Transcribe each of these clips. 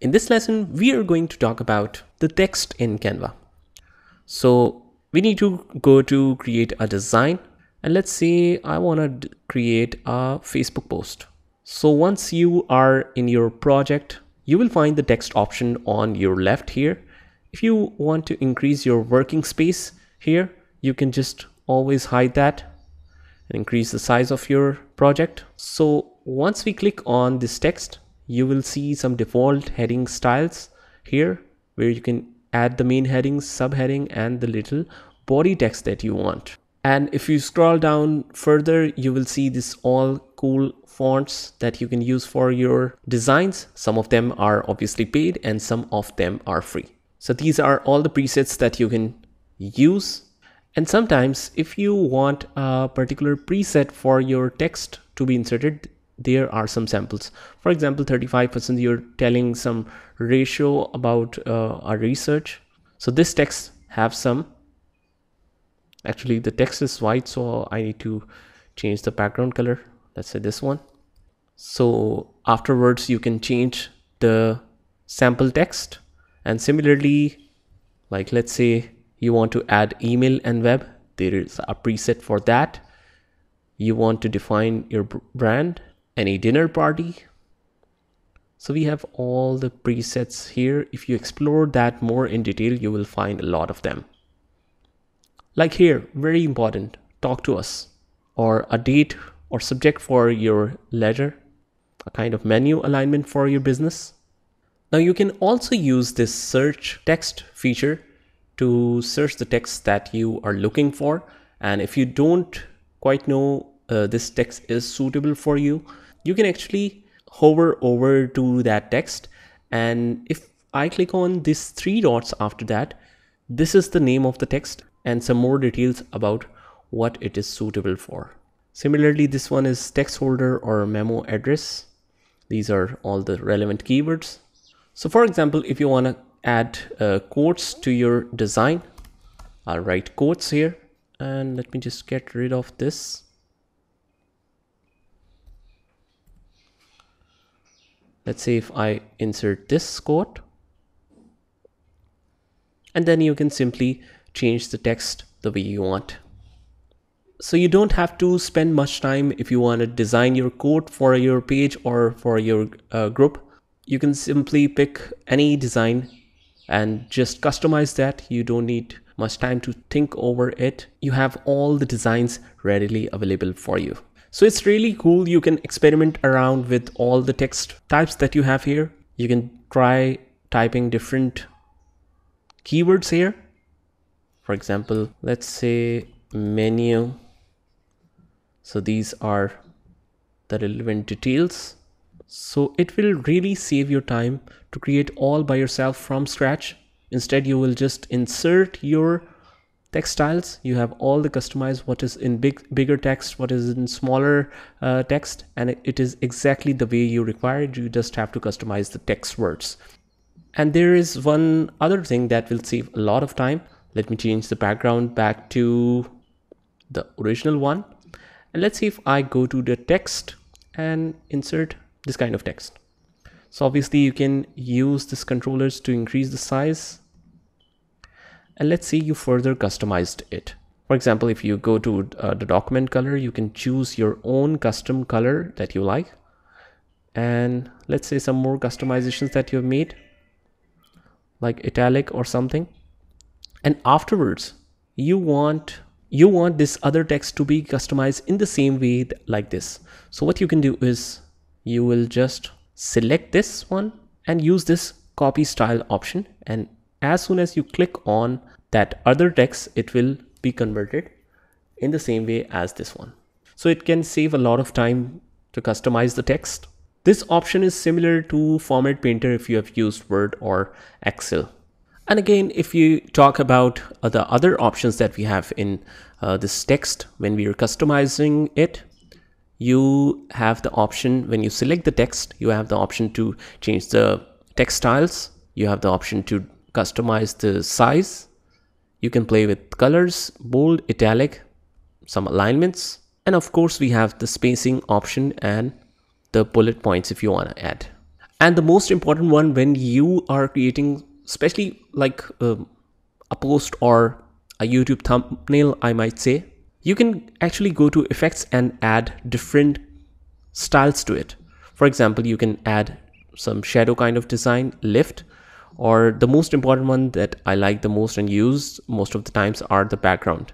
In this lesson, we are going to talk about the text in Canva. So we need to go to create a design and let's say I want to create a Facebook post. So once you are in your project, you will find the text option on your left here. If you want to increase your working space here, you can just always hide that and increase the size of your project. So once we click on this text, you will see some default heading styles here where you can add the main heading, subheading and the little body text that you want. And if you scroll down further, you will see this all cool fonts that you can use for your designs. Some of them are obviously paid and some of them are free. So these are all the presets that you can use. And sometimes if you want a particular preset for your text to be inserted, there are some samples for example 35% you're telling some ratio about uh, our research so this text have some actually the text is white so I need to change the background color let's say this one so afterwards you can change the sample text and similarly like let's say you want to add email and web there is a preset for that you want to define your brand any dinner party. So we have all the presets here. If you explore that more in detail, you will find a lot of them. Like here, very important, talk to us or a date or subject for your letter, a kind of menu alignment for your business. Now you can also use this search text feature to search the text that you are looking for. And if you don't quite know uh, this text is suitable for you, you can actually hover over to that text and if I click on these three dots after that this is the name of the text and some more details about what it is suitable for. Similarly this one is text holder or memo address. These are all the relevant keywords. So for example if you want to add uh, quotes to your design I'll write quotes here and let me just get rid of this Let's say if I insert this quote, and then you can simply change the text the way you want. So you don't have to spend much time if you want to design your code for your page or for your uh, group. You can simply pick any design and just customize that. You don't need much time to think over it. You have all the designs readily available for you. So it's really cool. You can experiment around with all the text types that you have here. You can try typing different keywords here. For example, let's say menu. So these are the relevant details. So it will really save your time to create all by yourself from scratch. Instead, you will just insert your textiles you have all the customized what is in big bigger text what is in smaller uh, text and it, it is exactly the way you require it you just have to customize the text words and there is one other thing that will save a lot of time let me change the background back to the original one and let's see if i go to the text and insert this kind of text so obviously you can use these controllers to increase the size and let's see you further customized it. For example, if you go to uh, the document color, you can choose your own custom color that you like. And let's say some more customizations that you've made, like italic or something. And afterwards, you want you want this other text to be customized in the same way th like this. So what you can do is you will just select this one and use this copy style option and as soon as you click on that other text, it will be converted in the same way as this one. So it can save a lot of time to customize the text. This option is similar to Format Painter if you have used Word or Excel. And again, if you talk about uh, the other options that we have in uh, this text, when we are customizing it, you have the option, when you select the text, you have the option to change the text styles. You have the option to customize the size. You can play with colors, bold, italic, some alignments. And of course, we have the spacing option and the bullet points if you want to add. And the most important one when you are creating, especially like uh, a post or a YouTube thumbnail, I might say, you can actually go to effects and add different styles to it. For example, you can add some shadow kind of design, lift, or the most important one that I like the most and use most of the times are the background.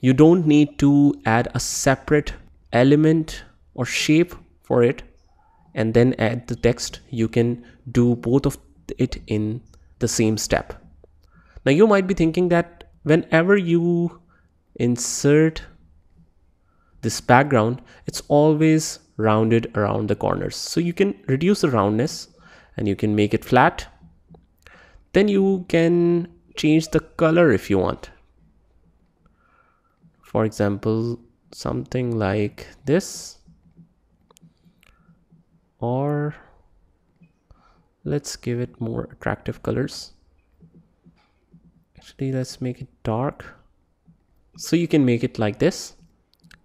You don't need to add a separate element or shape for it and then add the text. You can do both of it in the same step. Now you might be thinking that whenever you insert this background, it's always rounded around the corners. So you can reduce the roundness and you can make it flat then you can change the color if you want. For example, something like this. Or let's give it more attractive colors. Actually, let's make it dark. So you can make it like this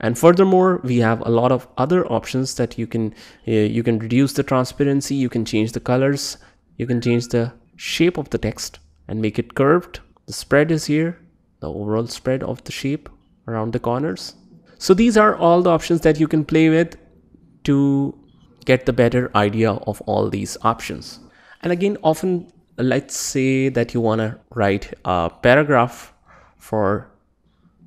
and furthermore we have a lot of other options that you can uh, you can reduce the transparency you can change the colors you can change the shape of the text and make it curved. The spread is here, the overall spread of the shape around the corners. So these are all the options that you can play with to get the better idea of all these options. And again, often let's say that you want to write a paragraph for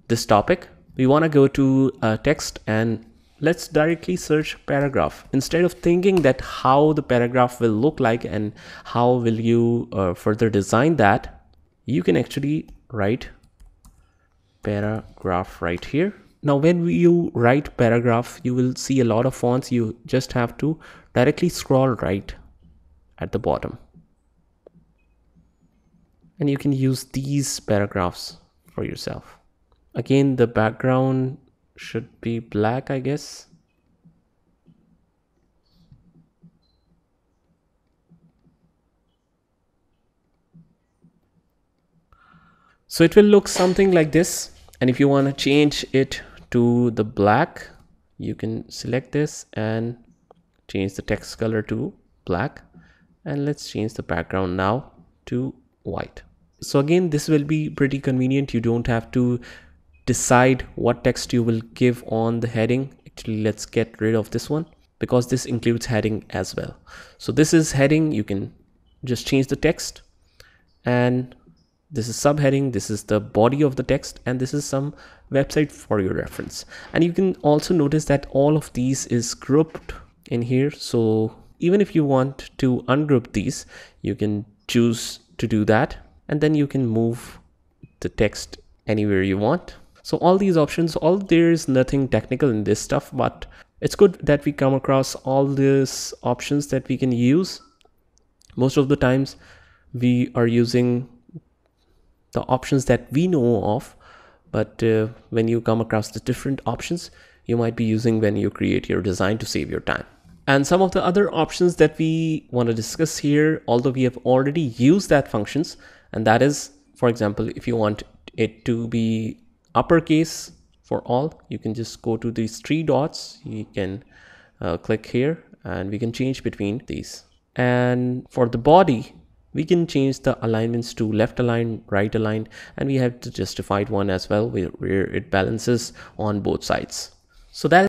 this topic. We want to go to a text and let's directly search paragraph instead of thinking that how the paragraph will look like and how will you uh, further design that you can actually write paragraph right here now when you write paragraph you will see a lot of fonts you just have to directly scroll right at the bottom and you can use these paragraphs for yourself again the background should be black, I guess. So it will look something like this. And if you want to change it to the black, you can select this and change the text color to black. And let's change the background now to white. So again, this will be pretty convenient. You don't have to decide what text you will give on the heading actually let's get rid of this one because this includes heading as well so this is heading you can just change the text and this is subheading this is the body of the text and this is some website for your reference and you can also notice that all of these is grouped in here so even if you want to ungroup these you can choose to do that and then you can move the text anywhere you want so all these options, all there is nothing technical in this stuff, but it's good that we come across all these options that we can use. Most of the times we are using the options that we know of, but uh, when you come across the different options you might be using when you create your design to save your time. And some of the other options that we want to discuss here, although we have already used that functions, and that is, for example, if you want it to be uppercase for all you can just go to these three dots you can uh, click here and we can change between these and for the body we can change the alignments to left aligned right aligned and we have the justified one as well where, where it balances on both sides so that